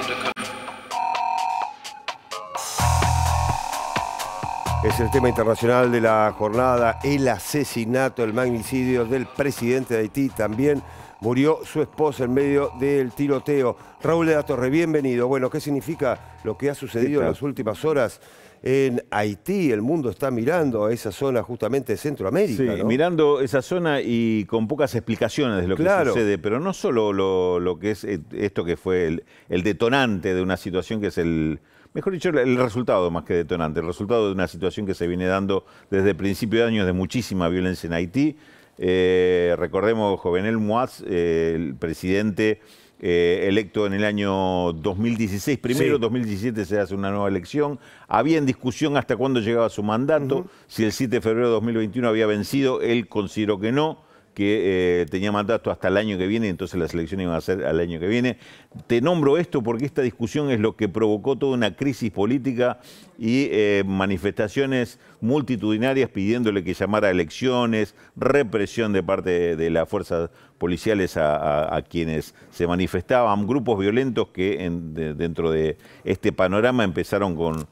around the Es el tema internacional de la jornada, el asesinato, el magnicidio del presidente de Haití. También murió su esposa en medio del tiroteo. Raúl de la Torre, bienvenido. Bueno, ¿qué significa lo que ha sucedido en las últimas horas? en Haití. El mundo está mirando a esa zona justamente de Centroamérica. Sí, mirando esa zona y con pocas explicaciones de lo que sucede, pero no solo lo, que es eh, esto que fue el, detonante de una situación que es el mejor dicho, el resultado más que detonante, el resultado de una situación que se viene dando desde el principio de años de muchísima violencia en Haití. Eh, recordemos, Jovenel Moaz, eh, el presidente eh, electo en el año 2016, primero 2017 se hace una nueva elección, había en discusión hasta cuándo llegaba su mandato, si el 7 de febrero de 2021 había vencido, él consideró que no que eh, tenía mandato hasta el año que viene, entonces las elecciones iban a ser al año que viene. Te nombro esto porque esta discusión es lo que provocó toda una crisis política y eh, manifestaciones multitudinarias pidiéndole que llamara a elecciones, represión de parte de, las fuerzas policiales a, quienes se manifestaban, grupos violentos que dentro de este panorama empezaron con,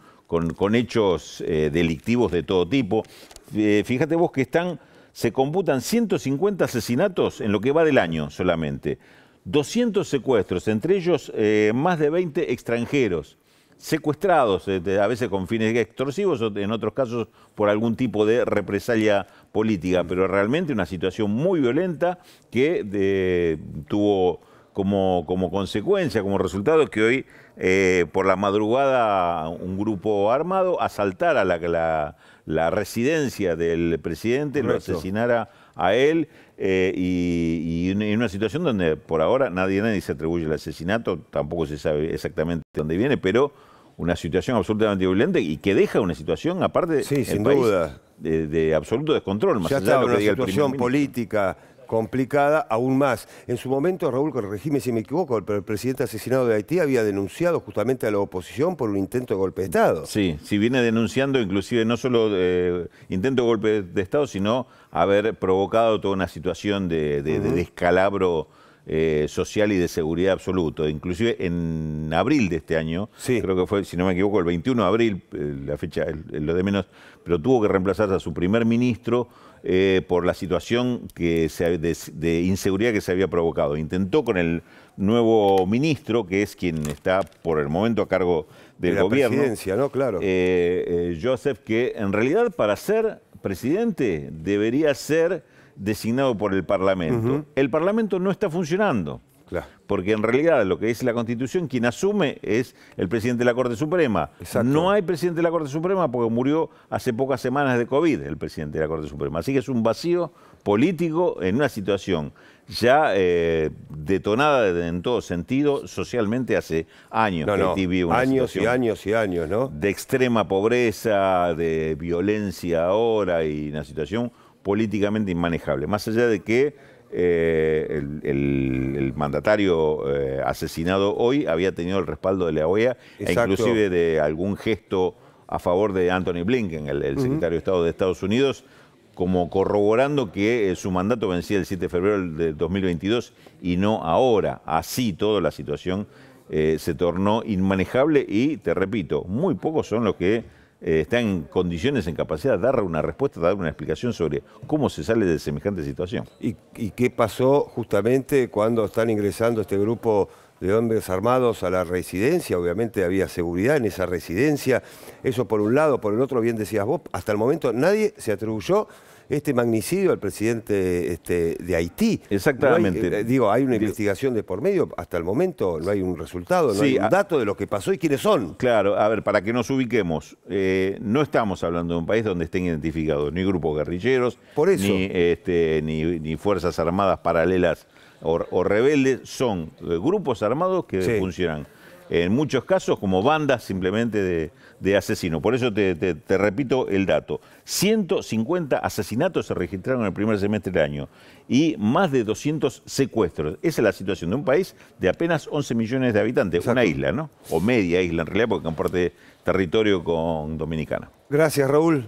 con, hechos eh, delictivos de todo tipo. fíjate vos que están se computan 150 asesinatos en lo que va del año solamente, 200 secuestros, entre ellos eh, más de 20 extranjeros, secuestrados, eh, a veces con fines extorsivos, en otros casos por algún tipo de represalia política, pero realmente una situación muy violenta que tuvo como, como consecuencia, como resultado, que hoy eh, por la madrugada un grupo armado asaltara la, la, residencia del presidente, lo asesinara a él eh, y, en una situación donde por ahora nadie, nadie se atribuye el asesinato, tampoco se sabe exactamente de dónde viene, pero una situación absolutamente violenta y que deja una situación, aparte, sin duda. De, absoluto descontrol. Más ya allá de lo situación política complicada aún más. En su momento, Raúl, régimen, si me equivoco, el presidente asesinado de Haití había denunciado justamente a la oposición por un intento de golpe de Estado. Sí, sí viene denunciando inclusive no solo eh, intento de golpe de Estado, sino haber provocado toda una situación de descalabro eh, social y de seguridad absoluto. Inclusive en abril de este año, creo que fue, si no me equivoco, el 21 de abril, eh, la fecha lo de menos, pero tuvo que reemplazar a su primer ministro eh, por la situación que se, de, inseguridad que se había provocado. Intentó con el nuevo ministro, que es quien está por el momento a cargo del la gobierno, ¿no? Claro. Joseph, que en realidad para ser presidente debería ser designado por el Parlamento. El Parlamento no está funcionando. Porque en realidad lo que dice la Constitución, quien asume es el presidente de la Corte Suprema. No hay presidente de la Corte Suprema porque murió hace pocas semanas de COVID el presidente de la Corte Suprema. Así que es un vacío político en una situación ya eh, detonada en todo sentido socialmente hace años. Que años y años y años, ¿no? De extrema pobreza, de violencia ahora y una situación políticamente inmanejable. Más allá de que eh, el, mandatario eh, asesinado hoy había tenido el respaldo de la OEA e inclusive de algún gesto a favor de Anthony Blinken, el, secretario de Estado de Estados Unidos, como corroborando que eh, su mandato vencía el 7 de febrero de 2022 y no ahora. Así toda la situación se tornó inmanejable y, te repito, muy pocos son los que eh, está en condiciones, en capacidad de dar una respuesta, de dar una explicación sobre cómo se sale de semejante situación. y qué pasó justamente cuando están ingresando este grupo de hombres armados a la residencia, obviamente había seguridad en esa residencia, eso por un lado, por el otro, bien decías vos, hasta el momento nadie se atribuyó este magnicidio al presidente este, de Haití. Exactamente. Eh, digo, hay una investigación de por medio, hasta el momento no hay un resultado, no hay un dato de lo que pasó y quiénes son. Claro, a ver, para que nos ubiquemos, eh, no estamos hablando de un país donde estén identificados ni grupos guerrilleros, este, ni, ni fuerzas armadas paralelas o, rebeldes son eh, grupos armados que funcionan en muchos casos como bandas simplemente de, asesinos. Por eso te, repito el dato. 150 asesinatos se registraron en el primer semestre del año y más de 200 secuestros. Esa es la situación de un país de apenas 11 millones de habitantes, una isla, ¿no? O media isla en realidad porque comparte territorio con Dominicana. Gracias, Raúl.